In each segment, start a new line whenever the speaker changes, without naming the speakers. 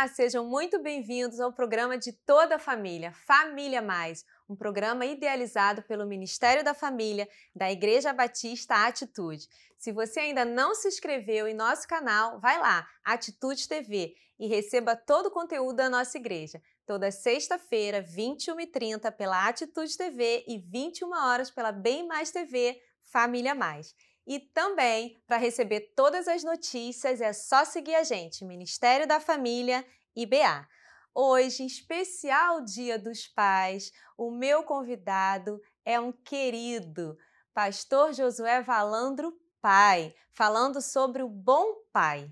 Olá, sejam muito bem-vindos ao programa de toda a família, Família Mais, um programa idealizado pelo Ministério da Família da Igreja Batista Atitude. Se você ainda não se inscreveu em nosso canal, vai lá, Atitude TV, e receba todo o conteúdo da nossa igreja. Toda sexta-feira, 21h30 pela Atitude TV e 21 horas pela Bem Mais TV Família Mais. E também, para receber todas as notícias, é só seguir a gente, Ministério da Família IBA. Hoje, especial Dia dos Pais, o meu convidado é um querido, pastor Josué Valandro Pai, falando sobre o bom pai.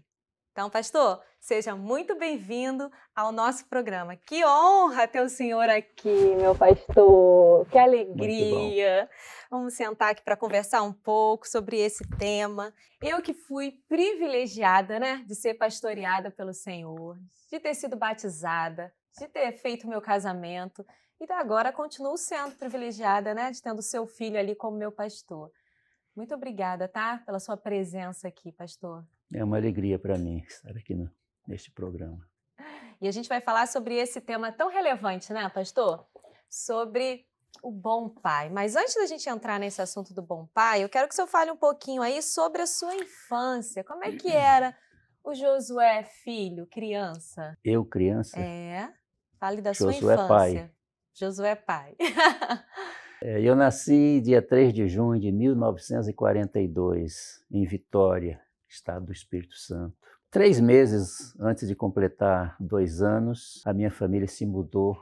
Então, pastor, Seja muito bem-vindo ao nosso programa. Que honra ter o senhor aqui, meu pastor. Que alegria. Vamos sentar aqui para conversar um pouco sobre esse tema. Eu que fui privilegiada, né, de ser pastoreada pelo Senhor, de ter sido batizada, de ter feito meu casamento e agora continuo sendo privilegiada, né, de tendo seu filho ali como meu pastor. Muito obrigada, tá, pela sua presença aqui, pastor.
É uma alegria para mim estar aqui no né? neste programa.
E a gente vai falar sobre esse tema tão relevante, né, pastor? Sobre o bom pai. Mas antes da gente entrar nesse assunto do bom pai, eu quero que o senhor fale um pouquinho aí sobre a sua infância. Como é que era o Josué filho, criança?
Eu criança?
É. Fale da Josué sua infância. Pai. Josué pai.
É, eu nasci dia 3 de junho de 1942 em Vitória, estado do Espírito Santo. Três meses antes de completar dois anos, a minha família se mudou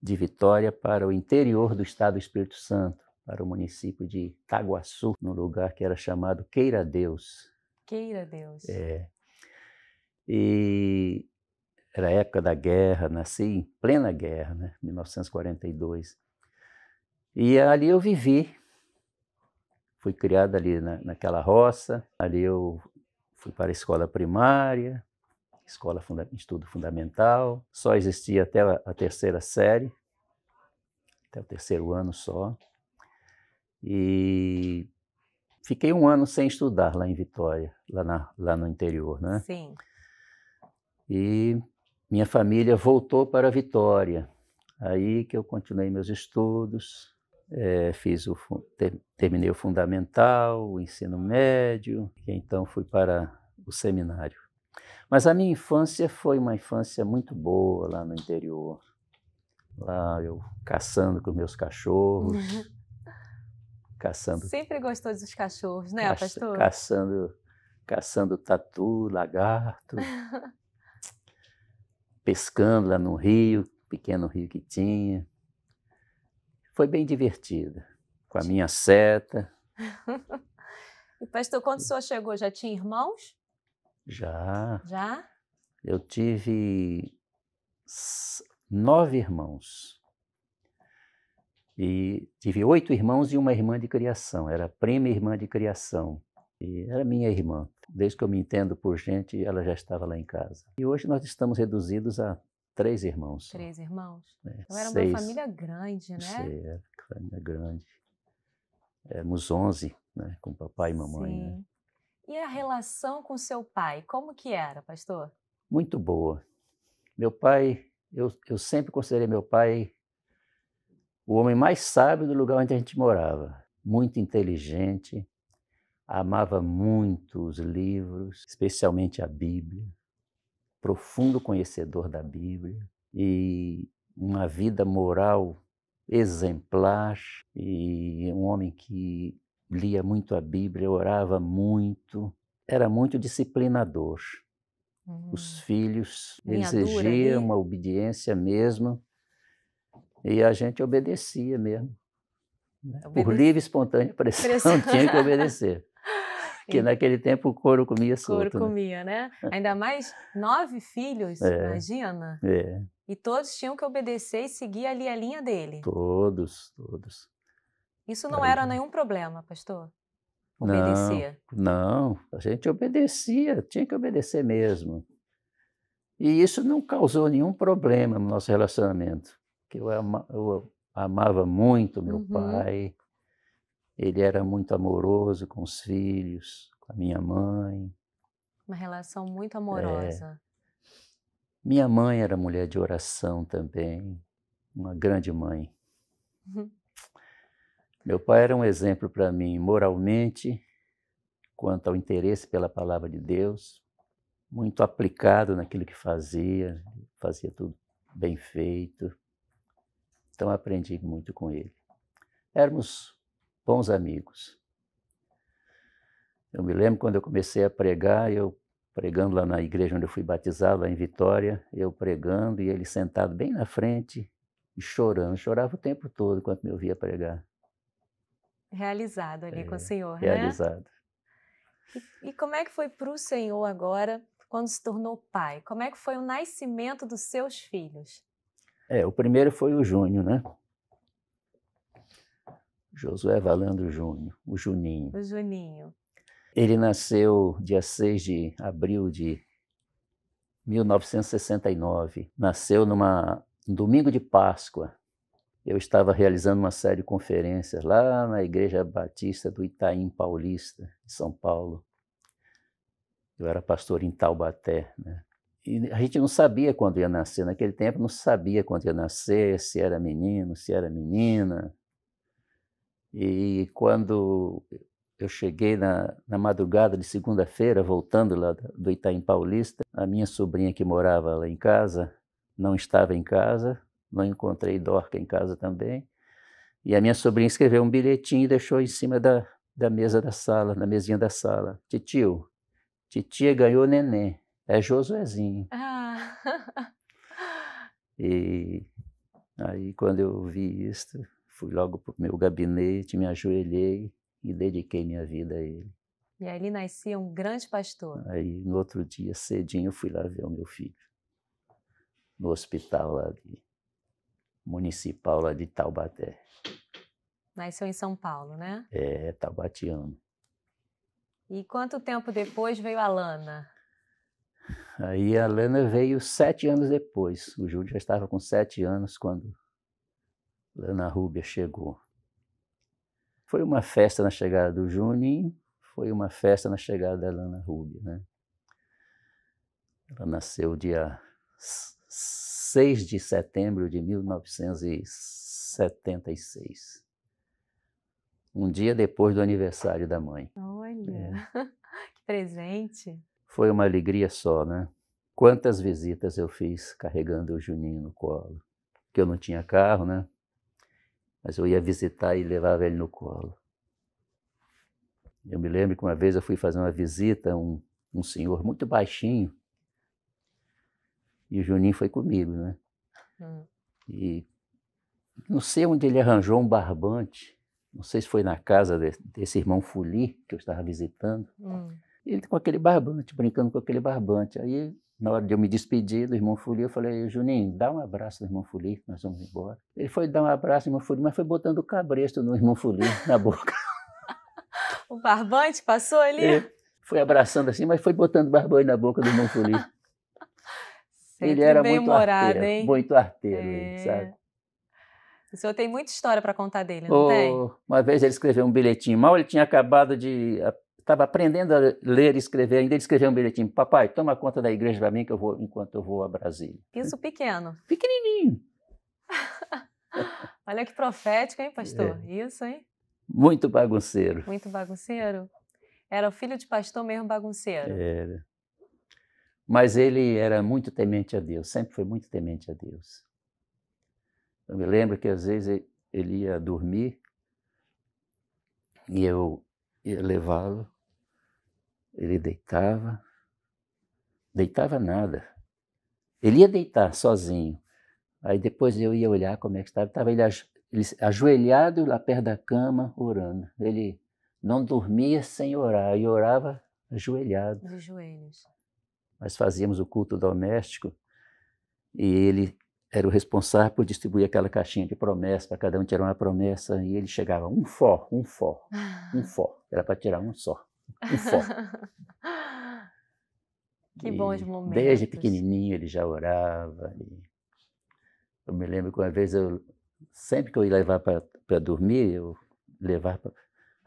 de Vitória para o interior do estado do Espírito Santo, para o município de Itaguaçu, num lugar que era chamado Queira Deus.
Queira Deus. É.
E era a época da guerra, nasci em plena guerra, né? 1942. E ali eu vivi. Fui criado ali na, naquela roça, ali eu Fui para a escola primária, escola funda estudo fundamental, só existia até a, a terceira série, até o terceiro ano só. E fiquei um ano sem estudar lá em Vitória, lá, na, lá no interior, né? Sim. E minha família voltou para Vitória. Aí que eu continuei meus estudos, é, fiz o, ter, terminei o fundamental, o ensino médio, e então fui para o seminário. Mas a minha infância foi uma infância muito boa lá no interior. Lá eu caçando com meus cachorros. Uhum. caçando.
Sempre gostou dos cachorros, né, caça, pastor?
Caçando, caçando tatu, lagarto. pescando lá no rio, pequeno rio que tinha. Foi bem divertida, com a minha seta.
e pastor, quando o senhor chegou, já tinha irmãos?
Já. Já? Eu tive nove irmãos. E tive oito irmãos e uma irmã de criação. Era prima irmã de criação. E era minha irmã. Desde que eu me entendo por gente, ela já estava lá em casa. E hoje nós estamos reduzidos a Três irmãos. Três irmãos? É, então era seis. uma família
grande, né? Sei, é,
era família grande. Éramos onze, né? Com papai e mamãe, né. Sim. né?
E a relação com seu pai, como que era, pastor?
Muito boa. Meu pai, eu, eu sempre considerei meu pai o homem mais sábio do lugar onde a gente morava. Muito inteligente, amava muito os livros, especialmente a Bíblia profundo conhecedor da Bíblia e uma vida moral exemplar e um homem que lia muito a Bíblia, orava muito, era muito disciplinador. Hum. Os filhos exigiam uma obediência mesmo e a gente obedecia mesmo. Né? Obedeci. Por livre e espontânea pressão. tinha que obedecer que naquele tempo o couro comia solto. O couro né?
comia, né? né? Ainda mais nove filhos, é. imagina. É. E todos tinham que obedecer e seguir ali a linha dele.
Todos, todos.
Isso não Aí, era nenhum problema, pastor?
obedecia Não, não, a gente obedecia, tinha que obedecer mesmo. E isso não causou nenhum problema no nosso relacionamento, que eu, ama, eu amava muito meu uhum. pai, ele era muito amoroso com os filhos, com a minha mãe.
Uma relação muito é. amorosa.
É. Minha mãe era mulher de oração também, uma grande mãe. Uhum. Meu pai era um exemplo para mim moralmente, quanto ao interesse pela palavra de Deus, muito aplicado naquilo que fazia, fazia tudo bem feito. Então aprendi muito com ele. Éramos bons amigos. Eu me lembro quando eu comecei a pregar, eu pregando lá na igreja onde eu fui batizado, lá em Vitória, eu pregando e ele sentado bem na frente e chorando. Chorava o tempo todo enquanto me ouvia pregar.
Realizado ali é, com o é, Senhor, realizado. né? Realizado. E, e como é que foi para o Senhor agora, quando se tornou pai? Como é que foi o nascimento dos seus filhos?
É, o primeiro foi o Júnior, né? Josué Valando Júnior, o Juninho. O
Juninho.
Ele nasceu dia 6 de abril de 1969. Nasceu numa um domingo de Páscoa. Eu estava realizando uma série de conferências lá na Igreja Batista do Itaim Paulista, em São Paulo. Eu era pastor em Taubaté, né? E a gente não sabia quando ia nascer. Naquele tempo não sabia quando ia nascer, se era menino, se era menina. E quando eu cheguei na, na madrugada de segunda-feira, voltando lá do Itaim Paulista, a minha sobrinha que morava lá em casa não estava em casa, não encontrei Dorca em casa também. E a minha sobrinha escreveu um bilhetinho e deixou em cima da, da mesa da sala, na mesinha da sala. Titio, titia ganhou neném, é Josuezinho.
Ah.
E aí quando eu vi isso, Fui logo para o meu gabinete, me ajoelhei e dediquei minha vida a ele.
E aí ele nascia um grande pastor.
Aí no outro dia, cedinho, fui lá ver o meu filho. No hospital lá de, municipal lá de Taubaté.
Nasceu em São Paulo, né?
É, taubatiano.
E quanto tempo depois veio a Lana?
Aí a Lana veio sete anos depois. O Júlio já estava com sete anos quando Lana Rúbia chegou. Foi uma festa na chegada do Juninho, foi uma festa na chegada da Lana Rubia. Né? Ela nasceu dia 6 de setembro de 1976. Um dia depois do aniversário da mãe.
Olha, é. que presente!
Foi uma alegria só, né? Quantas visitas eu fiz carregando o Juninho no colo. Porque eu não tinha carro, né? Mas eu ia visitar e levava ele no colo. Eu me lembro que uma vez eu fui fazer uma visita a um, um senhor muito baixinho. E o Juninho foi comigo, né? Hum. E não sei onde ele arranjou um barbante. Não sei se foi na casa de, desse irmão Fuli que eu estava visitando. Hum. Ele com aquele barbante, brincando com aquele barbante. Aí na hora de eu me despedir do irmão Fuli, eu falei, Juninho, dá um abraço no irmão Fuli, nós vamos embora. Ele foi dar um abraço no irmão Fuli, mas foi botando cabresto no irmão Fuli, na boca.
o barbante passou ali? É,
foi abraçando assim, mas foi botando barbante na boca do irmão Fuli. ele era muito arteiro, hein? muito arteiro, é. sabe?
O senhor tem muita história para contar dele, não oh, tem?
Uma vez ele escreveu um bilhetinho. Mal ele tinha acabado de estava aprendendo a ler e escrever, ainda ele escreveu um bilhetinho: Papai, toma conta da igreja para mim que eu vou enquanto eu vou a Brasília.
Isso pequeno. Pequenininho. Olha que profético, hein, pastor? É. Isso, hein?
Muito bagunceiro.
Muito bagunceiro. Era o filho de pastor mesmo bagunceiro.
Era. Mas ele era muito temente a Deus, sempre foi muito temente a Deus. Eu me lembro que às vezes ele ia dormir e eu ia levá-lo ele deitava, deitava nada. Ele ia deitar sozinho. Aí depois eu ia olhar como é que estava. Estava ele, ajoelhado lá perto da cama, orando. Ele não dormia sem orar e orava ajoelhado. De joelhos. Nós fazíamos o culto doméstico e ele era o responsável por distribuir aquela caixinha de promessa para cada um tirar uma promessa e ele chegava um fó, um fó, um fó. Era para tirar um só.
que e bons momentos. Desde
pequenininho ele já orava. eu me lembro que uma vez eu sempre que eu ia levar para dormir, eu levava pra...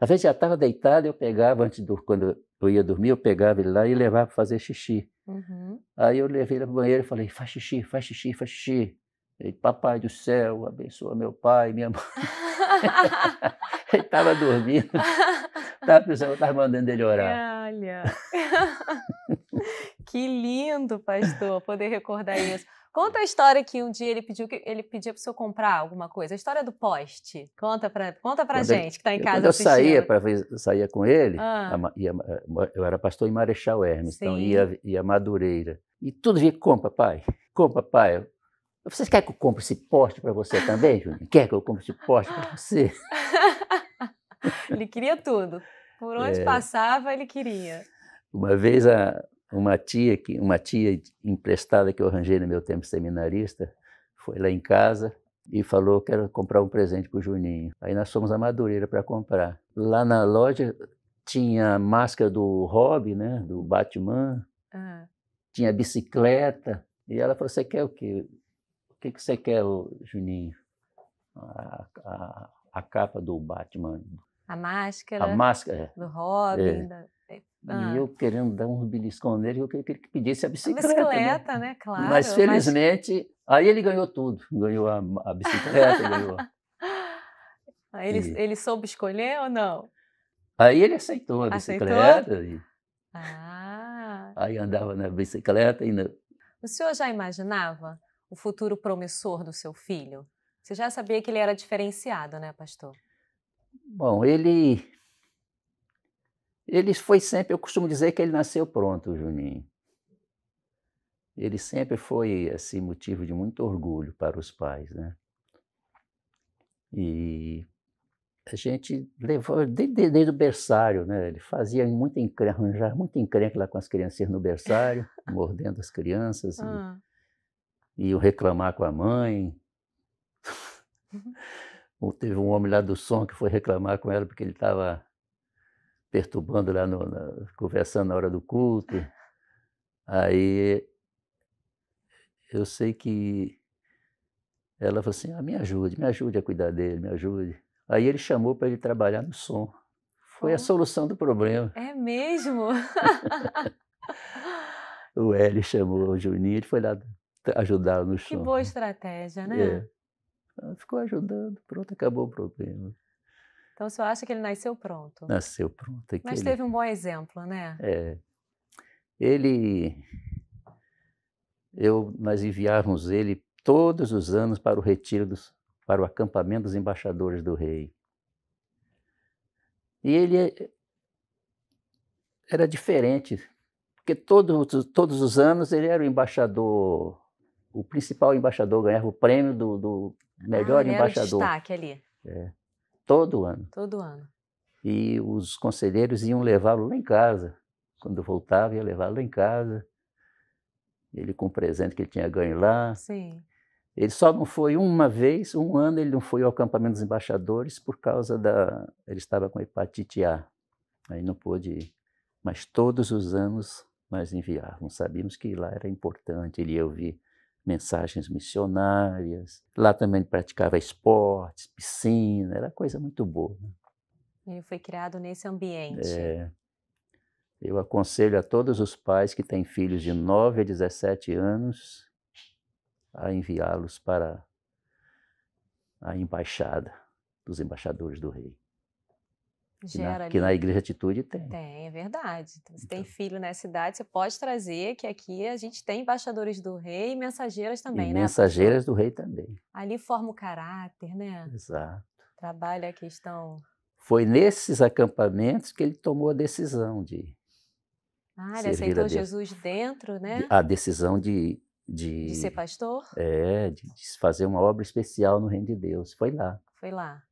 Às vezes já estava deitado, eu pegava antes do quando eu ia dormir, eu pegava ele lá e levava para fazer xixi. Uhum. Aí eu levei ele para o banheiro e falei: "Faz xixi, faz xixi, faz xixi". Ele: "Papai do céu, abençoa meu pai, minha mãe". ele estava dormindo. Tava pensando, estava mandando ele orar.
Olha. que lindo, pastor, poder recordar isso. Conta a história que um dia ele pediu que ele pedia para o senhor comprar alguma coisa. A história do poste. Conta para conta pra gente que está em casa quando eu Saía
pra, eu saía com ele, ah. a, ia, eh, eu era pastor em Marechal Hermes, Sim. então ia, ia Madureira. E tudo via, compra, pai, compra, pai. Vocês querem que eu compre esse poste para você também, Juninho Quer que eu compre esse poste para você?
ele queria tudo. Por onde é. passava, ele queria.
Uma vez, a, uma tia que uma tia emprestada que eu arranjei no meu tempo seminarista foi lá em casa e falou quero comprar um presente para o Juninho. Aí nós fomos à Madureira para comprar. Lá na loja tinha a máscara do Robin, né, do Batman. Uhum. Tinha bicicleta. E ela falou: "Você quer o quê?" que, que você quer, Juninho? A, a, a, capa do Batman.
A máscara. A máscara. É. Do Robin. É. Da...
É, ah. E eu querendo dar um beliscão nele, eu queria que pedisse a bicicleta. A bicicleta, né? né? Claro. Mas felizmente, mas... aí ele ganhou tudo. Ganhou a, a bicicleta, ganhou...
Ah, ele, e... ele soube escolher ou não?
Aí ele aceitou a bicicleta. Aceitou? E... Ah. Aí andava na bicicleta e...
O senhor já imaginava o futuro promissor do seu filho? Você já sabia que ele era diferenciado, né, pastor?
Bom, ele. Ele foi sempre. Eu costumo dizer que ele nasceu pronto, Juninho. Ele sempre foi assim, motivo de muito orgulho para os pais, né? E a gente levou desde, desde o berçário, né? Ele fazia muita encrenca, arranjava muita encrenca lá com as crianças no berçário, mordendo as crianças. Ah iam reclamar com a mãe. Uhum. Teve um homem lá do som que foi reclamar com ela porque ele estava perturbando lá, no, na, conversando na hora do culto. Aí eu sei que ela falou assim: ah, me ajude, me ajude a cuidar dele, me ajude. Aí ele chamou para ele trabalhar no som. Foi a solução do problema.
É mesmo?
o Hélio chamou o Juninho, ele foi lá ajudaram no chão. Que boa
né. estratégia, é. né? É. Ficou
ajudando, pronto, acabou o problema.
Então o senhor acha que ele nasceu pronto? Nasceu pronto. É Mas ele... teve um bom exemplo, né?
É. Ele. Eu, nós enviávamos ele todos os anos para o retiro dos, para o acampamento dos embaixadores do rei. E ele é, era diferente, porque todos todos os anos ele era o embaixador o principal embaixador ganhava o prêmio do, do melhor ah, embaixador. Era o destaque ali. É, todo ano. Todo ano. E os conselheiros iam levá-lo lá em casa. Quando voltava, ia levá-lo lá em casa. Ele com o presente que ele tinha ganho lá. Sim. Ele só não foi uma vez, um ano ele não foi ao acampamento dos embaixadores por causa da. Ele estava com hepatite A. Aí não pôde ir. Mas todos os anos nós enviávamos. Sabíamos que lá era importante ele ia ouvir mensagens missionárias. Lá também praticava esportes, piscina, era coisa muito boa. Né?
Ele foi criado nesse ambiente. É.
Eu aconselho a todos os pais que têm filhos de 9 a 17 anos a enviá-los para a embaixada dos embaixadores do rei.
Gera Que na Igreja
Atitude tem.
Tem, é verdade. Então, você tem então filho nessa idade, você pode trazer, que aqui a gente tem embaixadores do rei e mensageiras também, e né? Mensageiras
do rei também.
Ali forma o caráter, né? Exato. Trabalha a questão.
Foi nesses acampamentos que ele tomou a decisão de.
Ah, ele aceitou Jesus dentro, né?
A decisão de de, de, ser pastor? É, de, de, fazer uma obra especial no reino de Deus. Foi lá. Foi lá.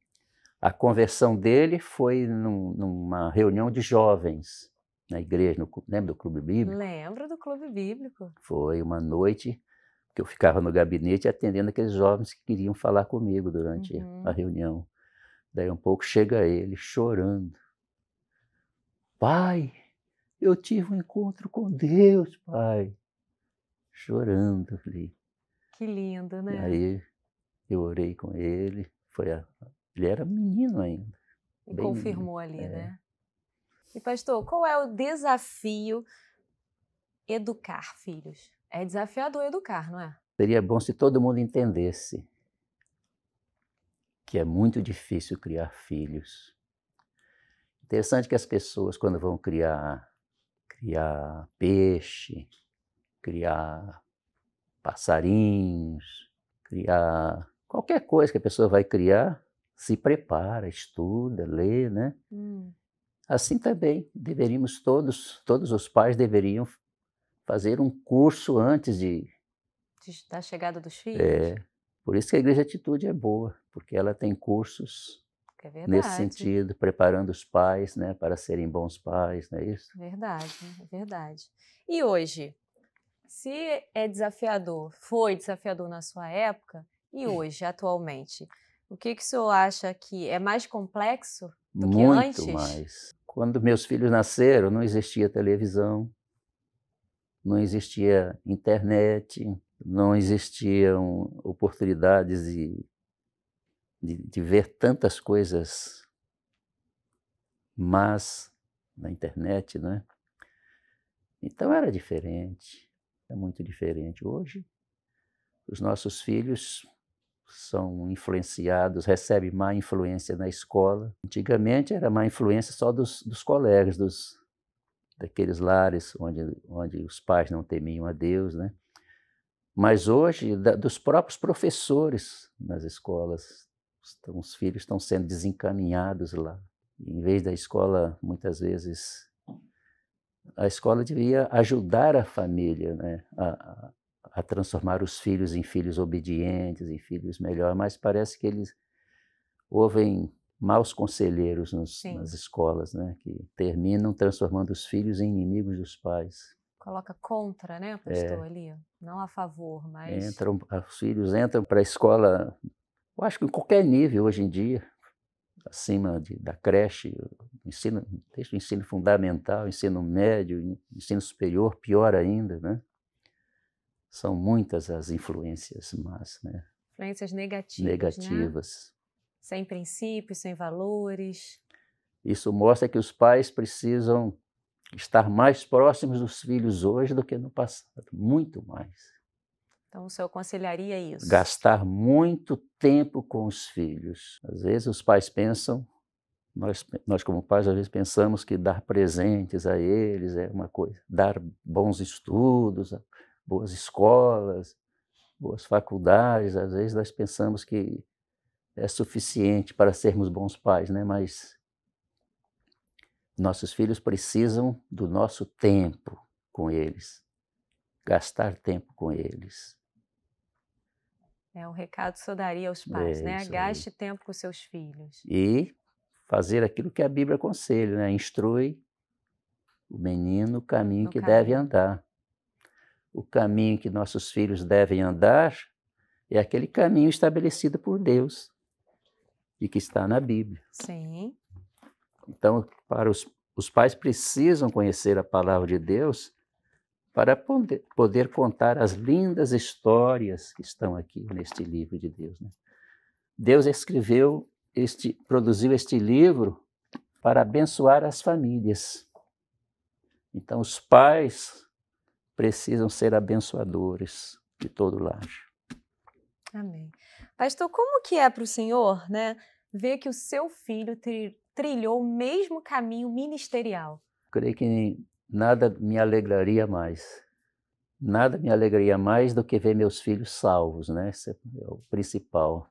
A conversão dele foi num, numa reunião de jovens na igreja, no, lembra do Clube Bíblico?
Lembro do Clube Bíblico. Foi
uma noite que eu ficava no gabinete atendendo aqueles jovens que queriam falar comigo durante uhum. a reunião. Daí um pouco chega ele chorando. Pai, eu tive um encontro com Deus, pai. Chorando ali.
Que lindo, né? E
aí eu orei com ele, foi a, ele era menino ainda. E bem, confirmou
ali, é. né? E pastor, qual é o desafio educar filhos? É desafiador educar, não é?
Seria bom se todo mundo entendesse que é muito difícil criar filhos. Interessante que as pessoas, quando vão criar, criar peixe, criar passarinhos, criar qualquer coisa que a pessoa vai criar, se prepara, estuda, lê, né? Hum. Assim também deveríamos todos, todos os pais deveriam fazer um curso antes de
da chegada dos é, filhos. É,
por isso que a Igreja Atitude é boa, porque ela tem cursos é nesse sentido, preparando os pais, né, para serem bons pais, não é isso?
Verdade, é verdade. E hoje, se é desafiador, foi desafiador na sua época e hoje, atualmente, o que, que o senhor acha que é mais complexo do Muito que antes? Muito
mais. Quando meus filhos nasceram, não existia televisão, não existia internet, não existiam oportunidades de, de, de ver tantas coisas mas na internet, né? Então era diferente, é muito diferente. Hoje, os nossos filhos são influenciados, recebem má influência na escola. Antigamente era má influência só dos, dos colegas, dos, daqueles lares onde, onde os pais não temiam a Deus, né? Mas hoje, da, dos próprios professores nas escolas, os filhos estão sendo desencaminhados lá. Em vez da escola, muitas vezes, a escola devia ajudar a família né? a, a transformar os filhos em filhos obedientes, em filhos melhores, mas parece que eles ouvem maus conselheiros nos, nas escolas, né? que terminam transformando os filhos em inimigos dos pais.
Coloca contra, né, é. pastor, é. ali? Não a favor, mas... Entram,
os filhos entram para a escola, eu acho que em qualquer nível hoje em dia, acima de, da creche, ensino, desde o ensino fundamental, ensino médio, ensino superior, pior ainda, né? são muitas as influências más, né?
Influências negativas. Né? Negativas. Né? Sem princípios, sem valores.
Isso mostra que os pais precisam estar mais próximos dos filhos hoje do que no passado, muito mais.
Então, o senhor aconselharia isso?
Gastar muito tempo com os filhos. Às vezes, os pais pensam, nós, nós como pais, às vezes pensamos que dar presentes a eles é uma coisa, dar bons estudos, boas escolas, boas faculdades. Às vezes nós pensamos que é suficiente para sermos bons pais, né? Mas nossos filhos precisam do nosso tempo com eles, gastar tempo com eles.
É um recado que eu daria aos é pais, é, né? Gaste aí. tempo com seus filhos.
E fazer aquilo que a Bíblia aconselha, né? Instrui o menino o caminho no que caminho. deve andar o caminho que nossos filhos devem andar é aquele caminho estabelecido por Deus e que está na Bíblia.
Sim.
Então, para os, os pais precisam conhecer a palavra de Deus para poder, poder contar as lindas histórias que estão aqui neste livro de Deus. Né? Deus escreveu este, produziu este livro para abençoar as famílias. Então, os pais precisam ser abençoadores de todo lar.
Amém. Pastor, como que é para o senhor, né, ver que o seu filho trilhou o mesmo caminho ministerial?
Creio que nada me alegraria mais. Nada me alegraria mais do que ver meus filhos salvos, né? Esse é o principal.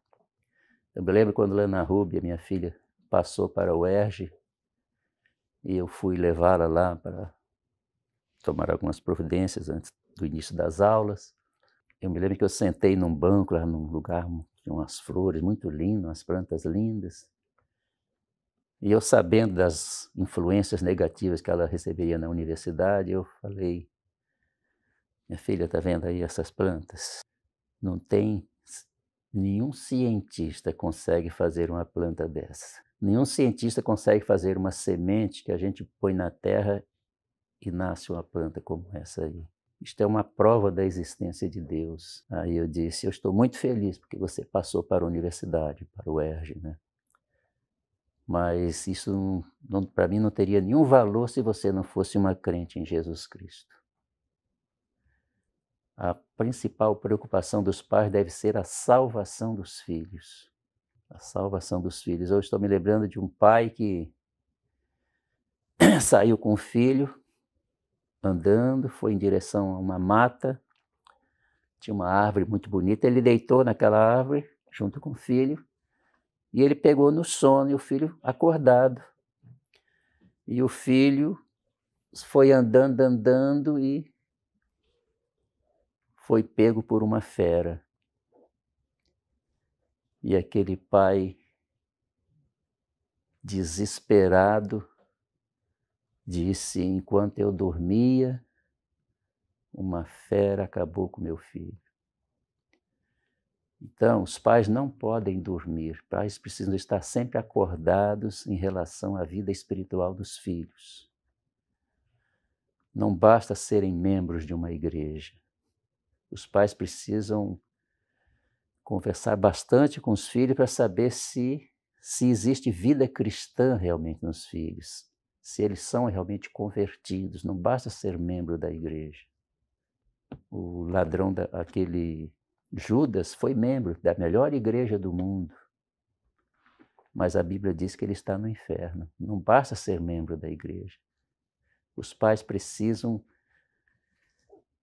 Eu me lembro quando Lana Rubia, minha filha, passou para o Erge e eu fui levá-la lá para tomar algumas providências antes do início das aulas. Eu me lembro que eu sentei num banco lá num lugar tinha umas flores muito lindas, umas plantas lindas. E eu sabendo das influências negativas que ela receberia na universidade, eu falei: minha filha, está vendo aí essas plantas? Não tem nenhum cientista consegue fazer uma planta dessa. Nenhum cientista consegue fazer uma semente que a gente põe na terra e nasce uma planta como essa aí. Isto é uma prova da existência de Deus. Aí eu disse: Eu estou muito feliz porque você passou para a universidade, para o ERJ, né? Mas isso, para mim, não teria nenhum valor se você não fosse uma crente em Jesus Cristo. A principal preocupação dos pais deve ser a salvação dos filhos. A salvação dos filhos. Eu estou me lembrando de um pai que saiu com o filho andando, foi em direção a uma mata, tinha uma árvore muito bonita. Ele deitou naquela árvore, junto com o filho, e ele pegou no sono, e o filho acordado. E o filho foi andando, andando e foi pego por uma fera. E aquele pai desesperado disse: Enquanto eu dormia, uma fera acabou com meu filho. Então, os pais não podem dormir, pais precisam estar sempre acordados em relação à vida espiritual dos filhos. Não basta serem membros de uma igreja. Os pais precisam conversar bastante com os filhos para saber se, se existe vida cristã realmente nos filhos, se eles são realmente convertidos. Não basta ser membro da igreja. O ladrão, da, aquele Judas, foi membro da melhor igreja do mundo. Mas a Bíblia diz que ele está no inferno. Não basta ser membro da igreja. Os pais precisam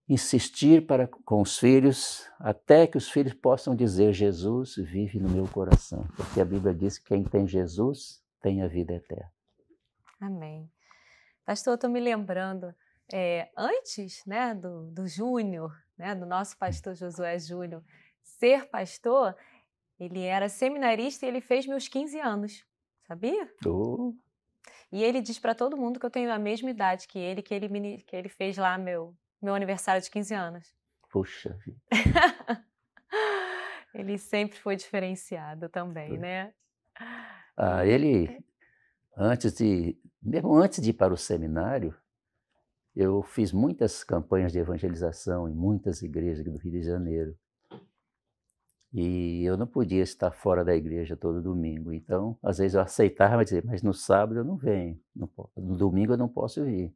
insistir para, com os filhos até que os filhos possam dizer: Jesus vive no meu coração. Porque a Bíblia diz que quem tem Jesus tem a vida eterna.
Amém. Pastor, eu estou me lembrando, é, antes né, do, do Júnior, né, do nosso pastor Josué Júnior, ser pastor, ele era seminarista e ele fez meus 15 anos, sabia? Oh. E ele diz para todo mundo que eu tenho a mesma idade que ele, que ele, que ele fez lá meu, meu aniversário de 15 anos. Poxa ele sempre foi diferenciado também,
né? Ah, ele é. Antes de, mesmo antes de ir para o seminário, eu fiz muitas campanhas de evangelização em muitas igrejas do Rio de Janeiro. E eu não podia estar fora da igreja todo domingo. Então, às vezes eu aceitava dizer, mas no sábado eu não venho, no domingo eu não posso vir.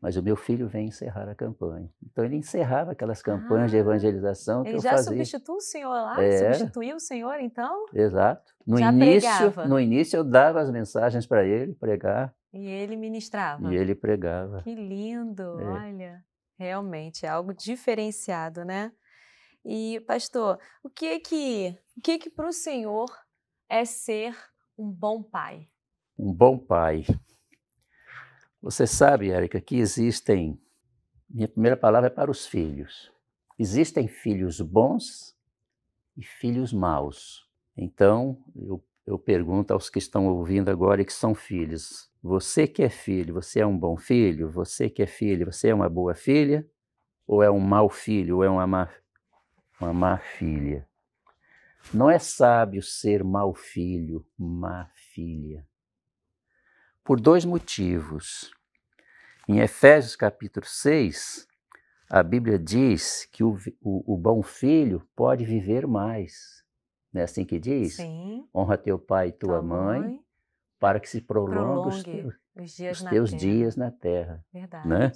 Mas o meu filho vem encerrar a campanha. Então ele encerrava aquelas campanhas ah, de evangelização que eu fazia. Ele já
substituiu o senhor lá? É. Substituiu o senhor, então?
Exato. No já início, pregava. no início eu dava as mensagens para ele pregar.
E ele ministrava. E
ele pregava. Que
lindo, é. olha. Realmente, é algo diferenciado, né? E, pastor, o que é que, o que, é que para o senhor é ser um bom pai?
Um bom pai você sabe, Érica, que existem. Minha primeira palavra é para os filhos. Existem filhos bons e filhos maus. Então, eu, eu pergunto aos que estão ouvindo agora e que são filhos: você que é filho, você é um bom filho? Você que é filho, você é uma boa filha? Ou é um mau filho? Ou é uma má, uma má filha? Não é sábio ser mau filho, má filha por dois motivos. Em Efésios capítulo 6, a Bíblia diz que o, o, o bom filho pode viver mais. Não é assim que diz? Sim. Honra teu pai e tua, mãe, para que se prolongue, os, teus,
os dias, os na teus
dias, na terra. Né? Verdade. Né?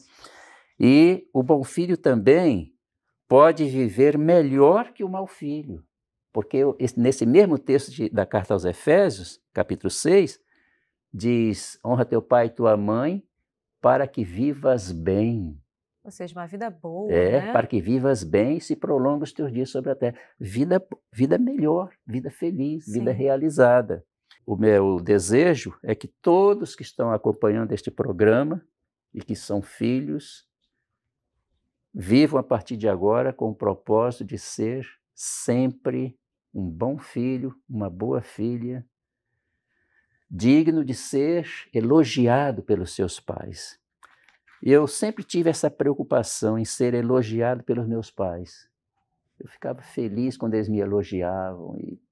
E o bom filho também pode viver melhor que o mau filho. Porque nesse mesmo texto de, da carta aos Efésios, capítulo 6, diz: honra teu pai e tua mãe para que vivas bem.
Ou seja, uma vida boa. É, né? para que
vivas bem e se prolongue os teus dias sobre a terra. Vida, vida melhor, vida feliz, Sim. vida realizada. O meu desejo é que todos que estão acompanhando este programa e que são filhos vivam a partir de agora com o propósito de ser sempre um bom filho, uma boa filha, digno de ser elogiado pelos seus pais. Eu sempre tive essa preocupação em ser elogiado pelos meus pais. Eu ficava feliz quando eles me elogiavam e,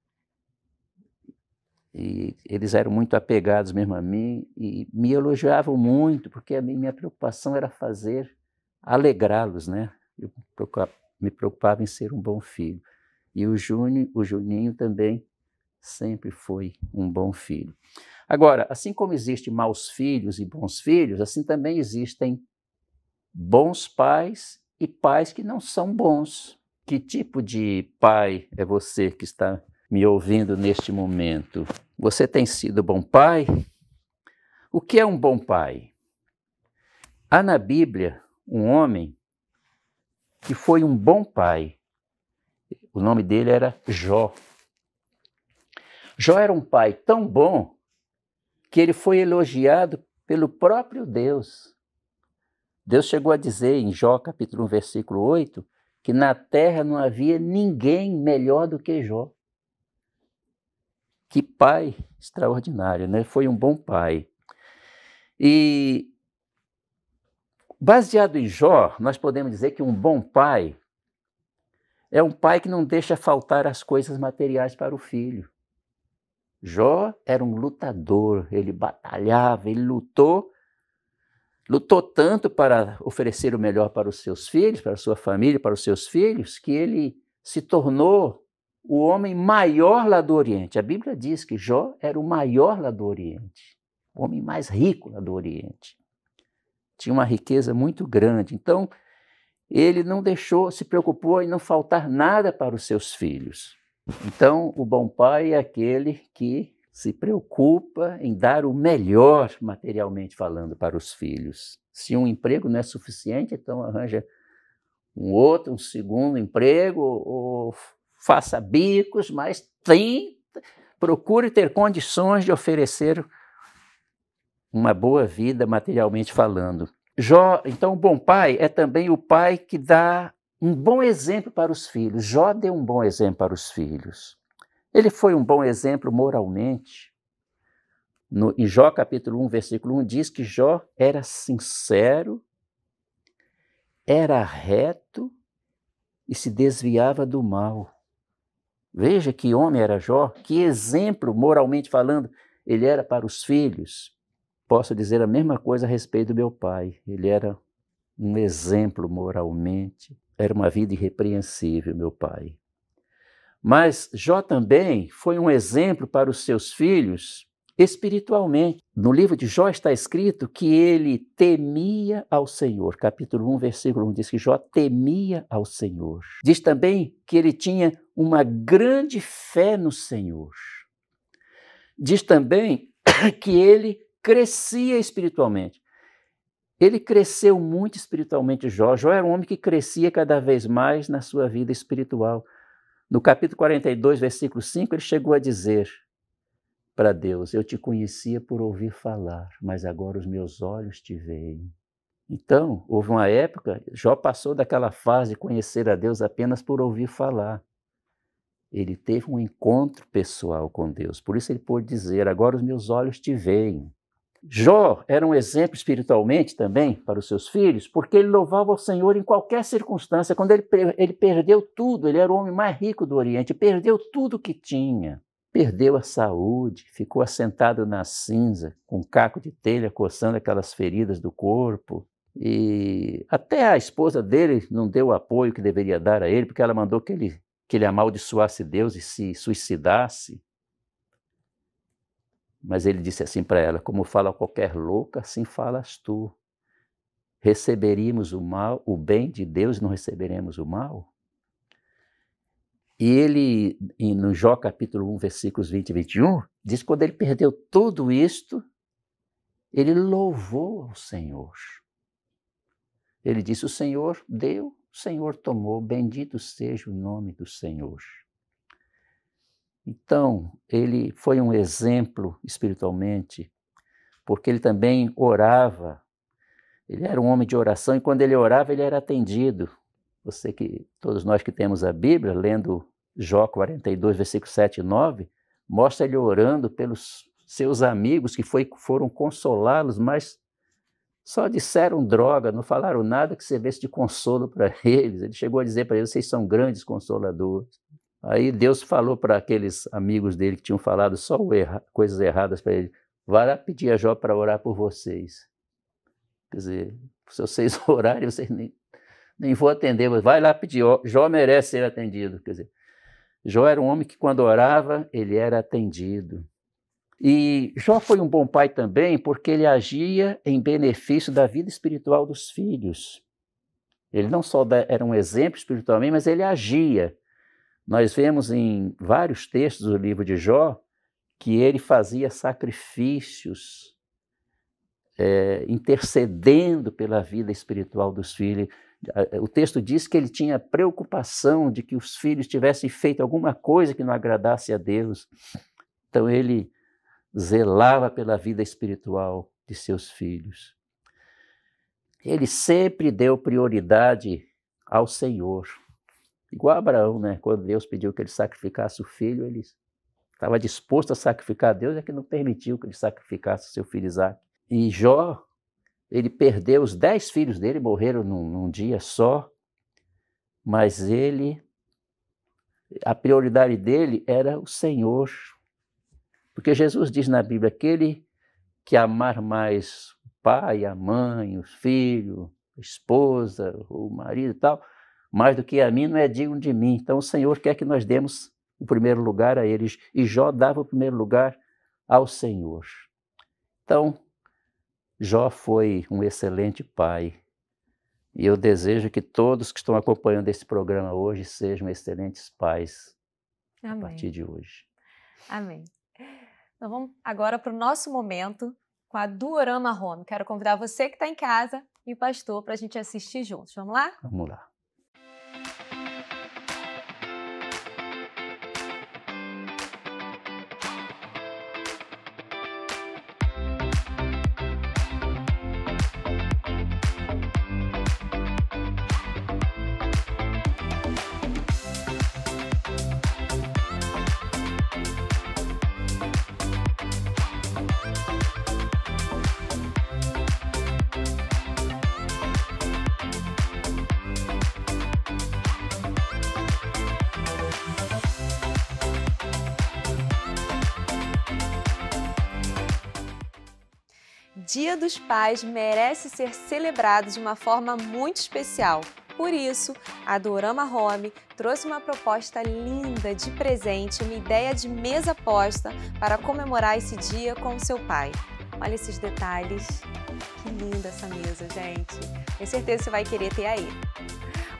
e eles eram muito apegados mesmo a mim e me elogiavam muito porque a minha preocupação era fazer alegrá-los, né? Eu me preocupava em ser um bom filho. E o o Juninho também sempre foi um bom filho. Agora, assim como existem maus filhos e bons filhos, assim também existem bons pais e pais que não são bons. Que tipo de pai é você que está me ouvindo neste momento? Você tem sido bom pai? O que é um bom pai? Há na Bíblia um homem que foi um bom pai. O nome dele era Jó. Jó era um pai tão bom que ele foi elogiado pelo próprio Deus. Deus chegou a dizer em Jó capítulo 1, versículo 8, que na terra não havia ninguém melhor do que Jó. Que pai extraordinário, né? Foi um bom pai. E baseado em Jó, nós podemos dizer que um bom pai é um pai que não deixa faltar as coisas materiais para o filho. Jó era um lutador, ele batalhava, ele lutou, lutou tanto para oferecer o melhor para os seus filhos, para a sua família, para os seus filhos, que ele se tornou o homem maior lá do Oriente. A Bíblia diz que Jó era o maior lá do Oriente, o homem mais rico lá do Oriente. Tinha uma riqueza muito grande. Então, ele não deixou, se preocupou em não faltar nada para os seus filhos. Então, o bom pai é aquele que se preocupa em dar o melhor, materialmente falando, para os filhos. Se um emprego não é suficiente, então arranja um outro, um segundo emprego, ou faça bicos, mas tem, procure ter condições de oferecer uma boa vida materialmente falando. Jó, então, o bom pai é também o pai que dá um bom exemplo para os filhos. Jó deu um bom exemplo para os filhos. Ele foi um bom exemplo moralmente. No, em Jó capítulo 1, versículo 1, diz que Jó era sincero, era reto e se desviava do mal. Veja que homem era Jó, que exemplo, moralmente falando, ele era para os filhos. Posso dizer a mesma coisa a respeito do meu pai. Ele era um exemplo moralmente, era uma vida irrepreensível, meu pai. Mas Jó também foi um exemplo para os seus filhos espiritualmente. No livro de Jó está escrito que ele temia ao Senhor. Capítulo 1, versículo 1 diz que Jó temia ao Senhor. Diz também que ele tinha uma grande fé no Senhor. Diz também que ele crescia espiritualmente. Ele cresceu muito espiritualmente, Jó. Jó era um homem que crescia cada vez mais na sua vida espiritual. No capítulo 42, versículo 5, ele chegou a dizer para Deus: Eu te conhecia por ouvir falar, mas agora os meus olhos te veem. Então, houve uma época, Jó passou daquela fase de conhecer a Deus apenas por ouvir falar. Ele teve um encontro pessoal com Deus, por isso ele pôde dizer: Agora os meus olhos te veem. Jó era um exemplo espiritualmente também para os seus filhos, porque ele louvava o Senhor em qualquer circunstância. Quando ele, ele perdeu tudo, ele era o homem mais rico do Oriente, perdeu tudo o que tinha. Perdeu a saúde, ficou assentado na cinza, com um caco de telha coçando aquelas feridas do corpo. E até a esposa dele não deu o apoio que deveria dar a ele, porque ela mandou que ele, que ele amaldiçoasse Deus e se suicidasse. Mas ele disse assim para ela: Como fala qualquer louca, assim falas tu. Receberíamos o mal, o bem de Deus, não receberemos o mal? E ele, no Jó capítulo 1, versículos 20 e 21, diz que quando ele perdeu tudo isto, ele louvou ao Senhor. Ele disse: O Senhor deu, o Senhor tomou, bendito seja o nome do Senhor. Então, ele foi um exemplo espiritualmente, porque ele também orava. Ele era um homem de oração e quando ele orava, ele era atendido. Você que todos nós que temos a Bíblia, lendo Jó 42, versículo 7 e 9, mostra ele orando pelos seus amigos que foi, foram consolá-los, mas só disseram droga, não falaram nada que servisse de consolo para eles. Ele chegou a dizer para eles: vocês são grandes consoladores. Aí Deus falou para aqueles amigos dele que tinham falado só erra, coisas erradas para ele: vá lá pedir a Jó para orar por vocês. Quer dizer, se vocês orarem, vocês nem, nem vão atender. Vai lá pedir, Jó merece ser atendido. Quer dizer, Jó era um homem que, quando orava, ele era atendido. E Jó foi um bom pai também, porque ele agia em benefício da vida espiritual dos filhos. Ele não só era um exemplo espiritualmente, mas ele agia. Nós vemos em vários textos do livro de Jó que ele fazia sacrifícios, é, intercedendo pela vida espiritual dos filhos. É, o texto diz que ele tinha preocupação de que os filhos tivessem feito alguma coisa que não agradasse a Deus. Então ele zelava pela vida espiritual de seus filhos. Ele sempre deu prioridade ao Senhor. Igual Abraão, né? Quando Deus pediu que ele sacrificasse o filho, ele estava disposto a sacrificar a Deus, é que não permitiu que ele sacrificasse seu filho Isaac. E Jó, ele perdeu os dez filhos dele, morreram num, num dia só, mas ele, a prioridade dele era o Senhor. Porque Jesus diz na Bíblia: aquele que amar mais o pai, a mãe, os filhos, a esposa, o marido e tal, mais do que a mim não é digno de mim. Então o Senhor quer que nós demos o primeiro lugar a eles. E Jó dava o primeiro lugar ao Senhor. Então, Jó foi um excelente pai. E eu desejo que todos que estão acompanhando esse programa hoje sejam excelentes pais Amém. a partir de hoje.
Amém. Então vamos agora para o nosso momento com a Duorama Home. Quero convidar você que está em casa e o pastor para a gente assistir juntos. Vamos lá? Vamos lá. Dia dos Pais merece ser celebrado de uma forma muito especial. Por isso, a Dorama Home trouxe uma proposta linda de presente, uma ideia de mesa posta para comemorar esse dia com seu pai. Olha esses detalhes. Que linda essa mesa, gente. Tenho certeza que você vai querer ter aí.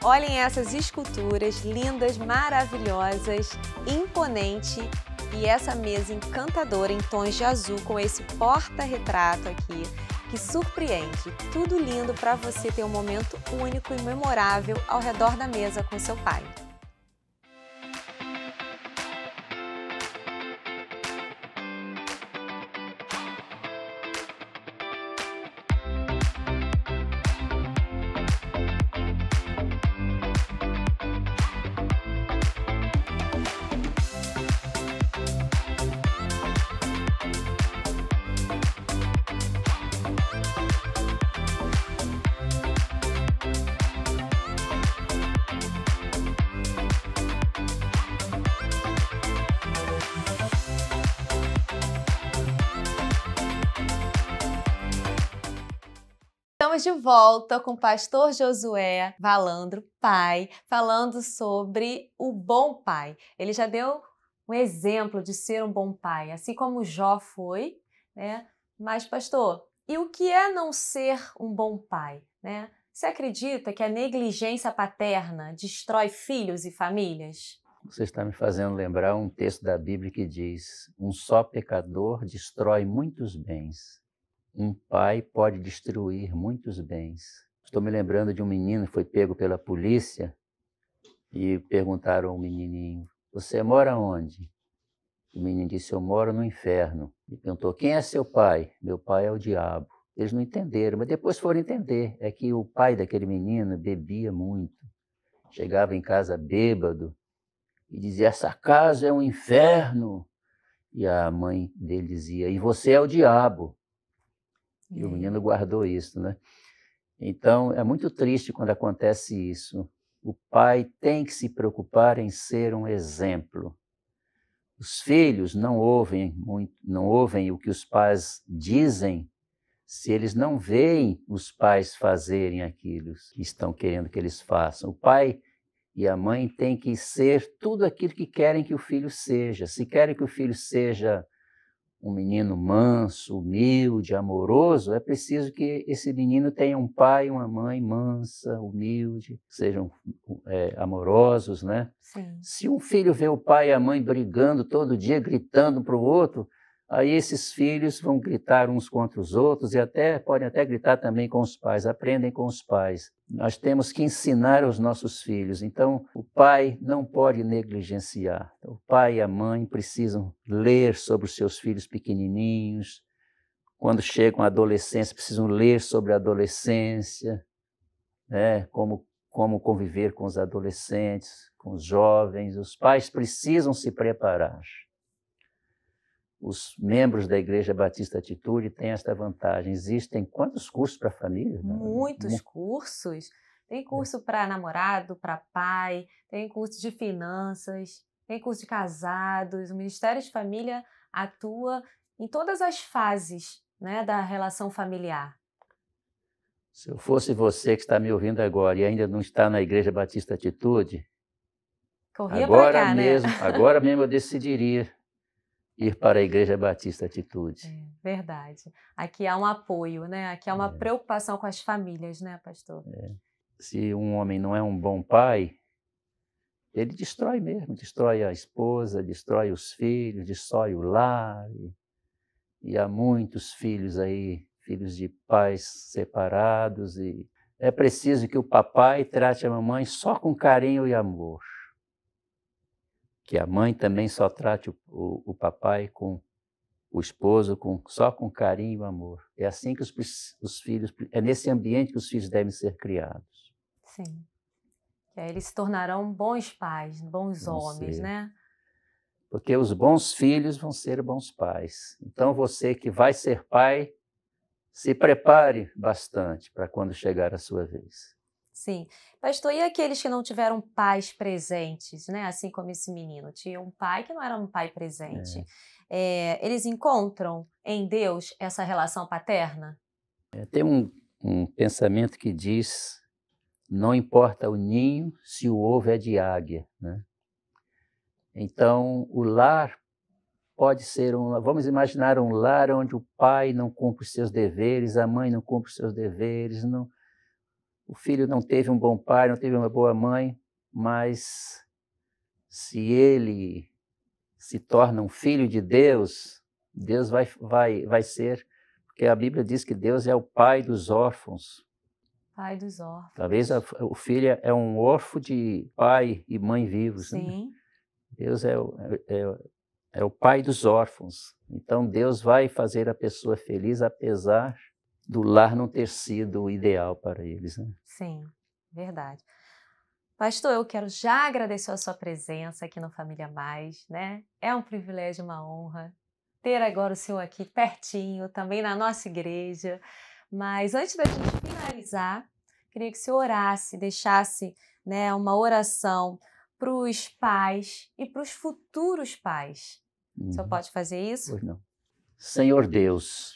Olhem essas esculturas lindas, maravilhosas, imponente e essa mesa encantadora em tons de azul com esse porta-retrato aqui que surpreende. Tudo lindo para você ter um momento único e memorável ao redor da mesa com seu pai. volta com o pastor Josué Valandro, pai, falando sobre o bom pai. Ele já deu um exemplo de ser um bom pai, assim como Jó foi, né? Mas, pastor, e o que é não ser um bom pai, né? Você acredita que a negligência paterna destrói filhos e famílias?
Você está me fazendo lembrar um texto da Bíblia que diz: Um só pecador destrói muitos bens um pai pode destruir muitos bens. Estou me lembrando de um menino que foi pego pela polícia e perguntaram ao menininho: Você mora onde? O menino disse: Eu moro no inferno. E perguntou: Quem é seu pai? Meu pai é o diabo. Eles não entenderam, mas depois foram entender. É que o pai daquele menino bebia muito. Chegava em casa bêbado e dizia: Essa casa é um inferno. E a mãe dele dizia: E você é o diabo. E o uhum. menino guardou isso, né? Então, é muito triste quando acontece isso. O pai tem que se preocupar em ser um exemplo. Os filhos não ouvem muito, não ouvem o que os pais dizem se eles não veem os pais fazerem aquilo que estão querendo que eles façam. O pai e a mãe têm que ser tudo aquilo que querem que o filho seja. Se querem que o filho seja um menino manso, humilde, amoroso, é preciso que esse menino tenha um pai, e uma mãe mansa, humilde, sejam é, amorosos, né? Sim. Se um filho vê o pai e a mãe brigando todo dia, gritando para o outro, Aí esses filhos vão gritar uns contra os outros e até podem até gritar também com os pais, aprendem com os pais. Nós temos que ensinar aos nossos filhos. Então, o pai não pode negligenciar. O pai e a mãe precisam ler sobre os seus filhos pequenininhos. Quando chegam à adolescência, precisam ler sobre a adolescência, né? como, como conviver com os adolescentes, com os jovens. Os pais precisam se preparar os membros da Igreja Batista Atitude têm esta vantagem. Existem quantos cursos para família? Muitos Muito.
cursos. Tem é. curso para namorado, para pai, tem curso de finanças, tem curso de casados. O Ministério de Família atua em todas as fases né, da relação familiar.
Se eu fosse você que está me ouvindo agora e ainda não está na Igreja Batista Atitude,
Corria agora cá, né? mesmo, né? agora
mesmo eu decidiria ir para a Igreja Batista Atitude. É,
verdade. Aqui há um apoio, né? Aqui há uma é. preocupação com as famílias, né, pastor? É.
Se um homem não é um bom pai, ele destrói mesmo, destrói a esposa, destrói os filhos, destrói o lar. E, e há muitos filhos aí, filhos de pais separados e é preciso que o papai trate a mamãe só com carinho e amor que a mãe também só trate o, o, o papai com o esposo com, só com carinho e amor. É assim que os, os, filhos, é nesse ambiente que os filhos devem ser criados.
Sim. E aí eles se tornarão bons pais, bons homens, né?
Porque os bons filhos vão ser bons pais. Então você que vai ser pai, se prepare bastante para quando chegar a sua vez.
Sim. Pastor, e aqueles que não tiveram pais presentes, né? Assim como esse menino, tinha um pai que não era um pai presente. É. É, eles encontram em Deus essa relação paterna?
É, tem um, um pensamento que diz: não importa o ninho se o ovo é de águia, né? Então, o lar pode ser um. Vamos imaginar um lar onde o pai não cumpre os seus deveres, a mãe não cumpre os seus deveres, não o filho não teve um bom pai, não teve uma boa mãe, mas se ele se torna um filho de Deus, Deus vai, vai, vai ser, porque a Bíblia diz que Deus é o pai dos órfãos.
Pai dos órfãos.
Talvez a, o filho é um órfão de pai e mãe vivos. Né? Sim. Né? Deus é, é, é o pai dos órfãos. Então Deus vai fazer a pessoa feliz apesar do lar não ter sido o ideal para eles. Né?
Sim, verdade. Pastor, eu quero já agradecer a sua presença aqui no Família Mais, né? É um privilégio, uma honra ter agora o senhor aqui pertinho, também na nossa igreja. Mas antes da gente finalizar, queria que o senhor orasse, deixasse né, uma oração para os pais e para os futuros pais. Uhum. O senhor uhum. pode fazer isso? Pois
não. Senhor Deus,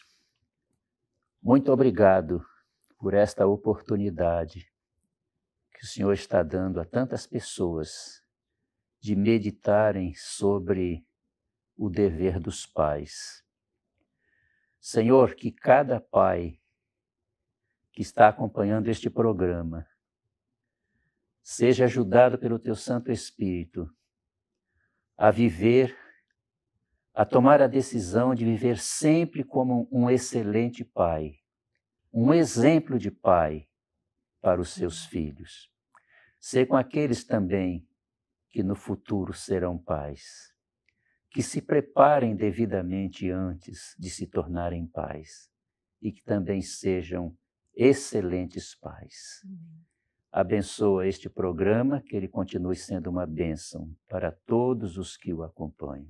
muito obrigado por esta oportunidade que o Senhor está dando a tantas pessoas de meditarem sobre o dever dos pais. Senhor, que cada pai que está acompanhando este programa seja ajudado pelo Teu Santo Espírito a viver a tomar a decisão de viver sempre como um excelente pai, um exemplo de pai para os seus filhos. Ser com aqueles também que no futuro serão pais, que se preparem devidamente antes de se tornarem pais e que também sejam excelentes pais. Abençoa este programa, que ele continue sendo uma bênção para todos os que o acompanham.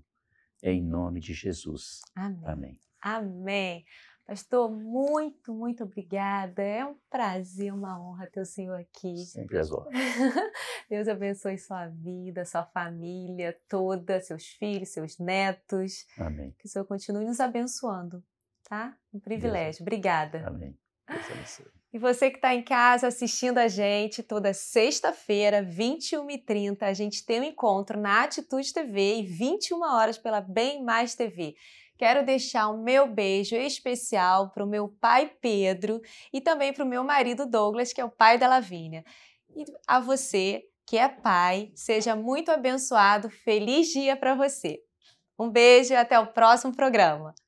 É em nome de Jesus. Amém. Amém.
Amém. Pastor, muito, muito obrigada. É um prazer, uma honra ter o senhor aqui. Sempre as horas. Deus abençoe sua vida, sua família toda, seus filhos, seus netos. Amém. Que o senhor continue nos abençoando, tá? Um privilégio. Deus. Obrigada. Amém.
Deus abençoe.
E você que está em casa assistindo a gente, toda sexta-feira, 21h30, a gente tem um encontro na Atitude TV e 21 horas pela Bem Mais TV. Quero deixar o meu beijo especial para o meu pai Pedro e também para o meu marido Douglas, que é o pai da Lavínia. E a você que é pai, seja muito abençoado, feliz dia para você. Um beijo e até o próximo programa.